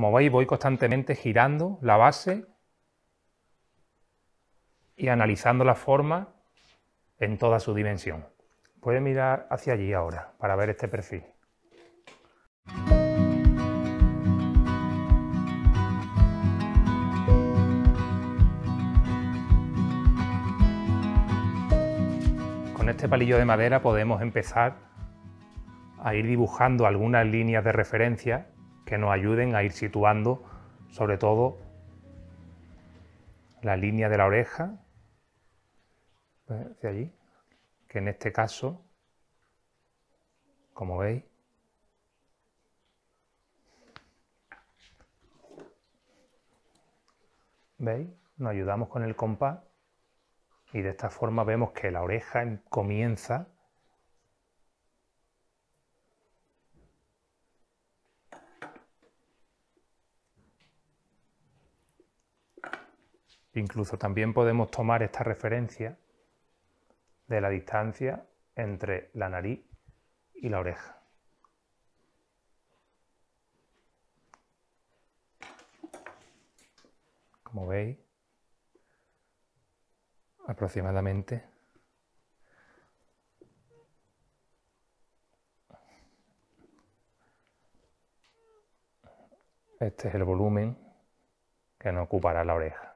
Como veis, voy constantemente girando la base y analizando la forma en toda su dimensión. Puede mirar hacia allí ahora para ver este perfil. Con este palillo de madera podemos empezar a ir dibujando algunas líneas de referencia que nos ayuden a ir situando sobre todo la línea de la oreja hacia allí, que en este caso, como veis, ¿veis? Nos ayudamos con el compás y de esta forma vemos que la oreja comienza Incluso también podemos tomar esta referencia de la distancia entre la nariz y la oreja. Como veis, aproximadamente este es el volumen que nos ocupará la oreja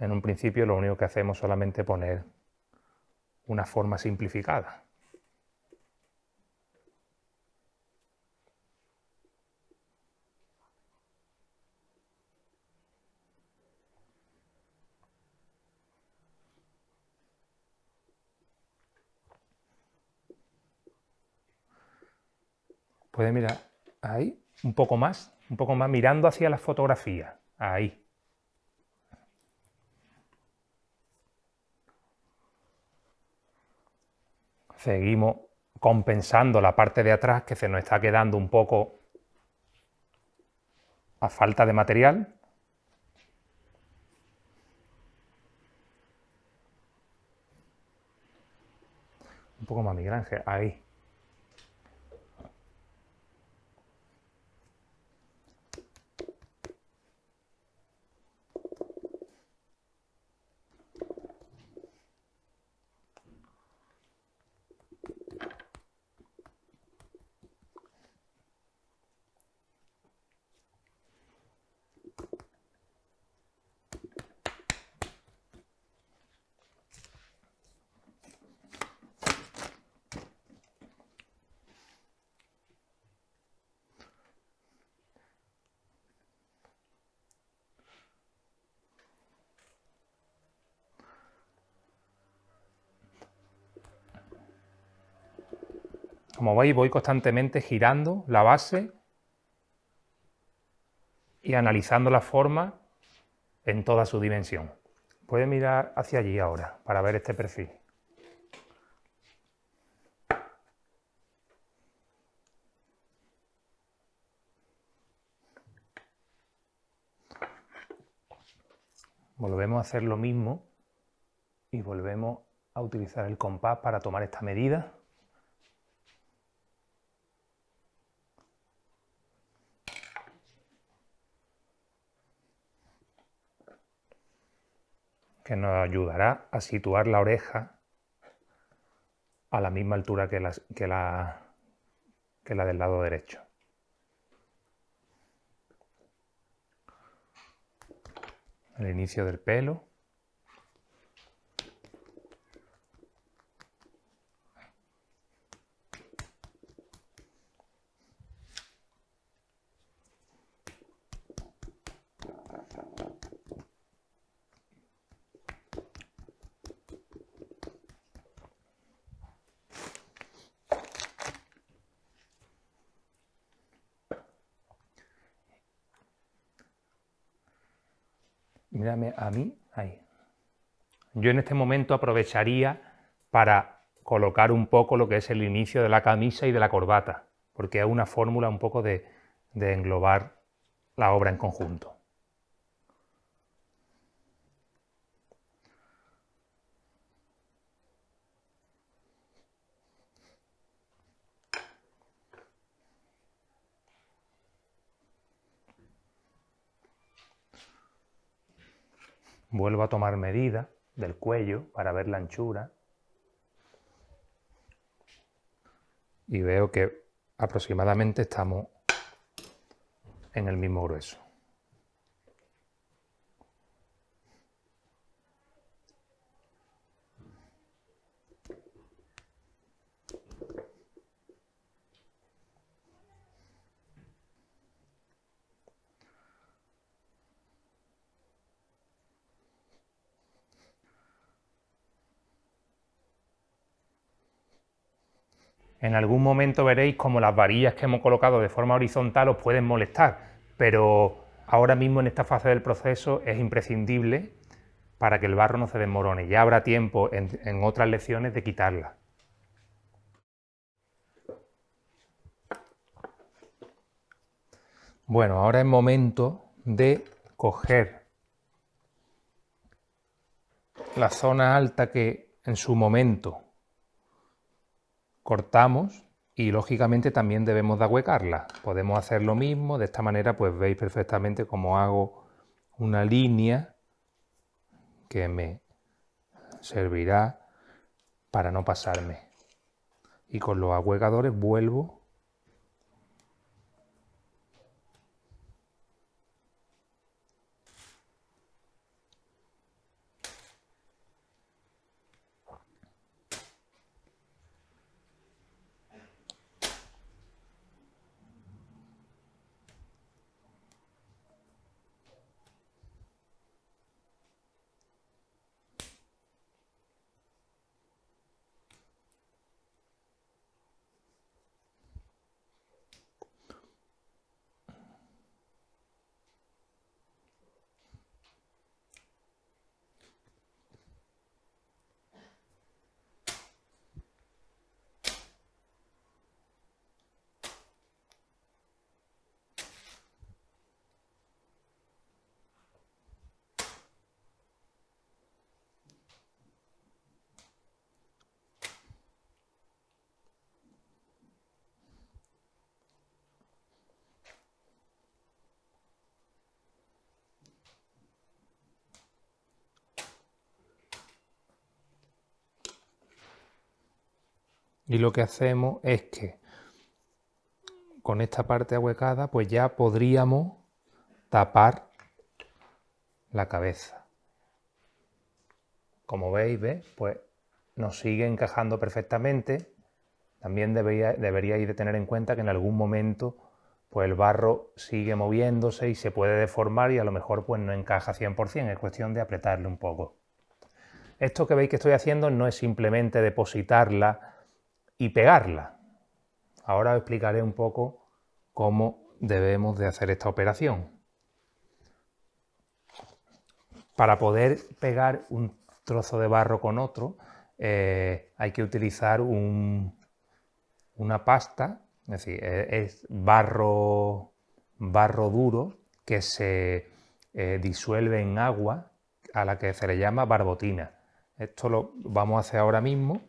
en un principio lo único que hacemos es solamente poner una forma simplificada. Puede mirar ahí un poco más, un poco más mirando hacia la fotografía, ahí. seguimos compensando la parte de atrás que se nos está quedando un poco a falta de material. Un poco más, mi granje ahí. Como veis, voy constantemente girando la base y analizando la forma en toda su dimensión. Puede mirar hacia allí ahora para ver este perfil. Volvemos a hacer lo mismo y volvemos a utilizar el compás para tomar esta medida. que nos ayudará a situar la oreja a la misma altura que la, que la, del lado derecho. El inicio del pelo. mírame a mí, ahí. Yo en este momento aprovecharía para colocar un poco lo que es el inicio de la camisa y de la corbata, porque es una fórmula un poco de, de englobar la obra en conjunto. Vuelvo a tomar medida del cuello para ver la anchura. Y veo que aproximadamente estamos en el mismo grueso. En algún momento veréis como las varillas que hemos colocado de forma horizontal os pueden molestar, pero ahora mismo en esta fase del proceso es imprescindible para que el barro no se desmorone. Ya habrá tiempo en, en otras lecciones de quitarla. Bueno, ahora es momento de coger la zona alta que en su momento cortamos y lógicamente también debemos de ahuecarla. Podemos hacer lo mismo, de esta manera pues veis perfectamente cómo hago una línea que me servirá para no pasarme. Y con los ahuecadores vuelvo Y lo que hacemos es que con esta parte ahuecada, pues ya podríamos tapar la cabeza. Como veis, pues nos sigue encajando perfectamente. También debería, deberíais de tener en cuenta que en algún momento pues el barro sigue moviéndose y se puede deformar y a lo mejor pues no encaja 100%, es cuestión de apretarle un poco. Esto que veis que estoy haciendo no es simplemente depositarla y pegarla. Ahora explicaré un poco cómo debemos de hacer esta operación. Para poder pegar un trozo de barro con otro, eh, hay que utilizar un, una pasta, es decir, eh, es barro, barro duro que se eh, disuelve en agua a la que se le llama barbotina. Esto lo vamos a hacer ahora mismo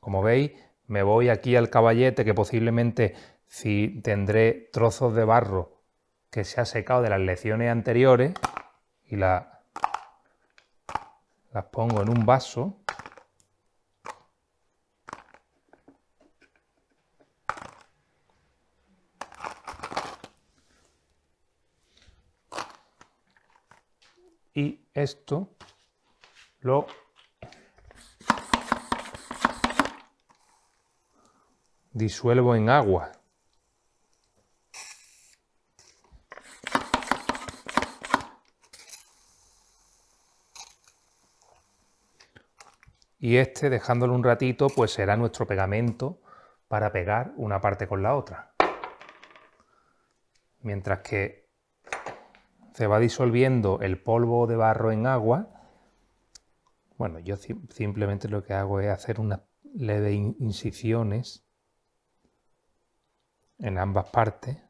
como veis, me voy aquí al caballete que posiblemente si tendré trozos de barro que se ha secado de las lecciones anteriores y la, las pongo en un vaso. Y esto lo disuelvo en agua. Y este, dejándolo un ratito, pues será nuestro pegamento para pegar una parte con la otra. Mientras que se va disolviendo el polvo de barro en agua, bueno, yo simplemente lo que hago es hacer unas leves incisiones en ambas partes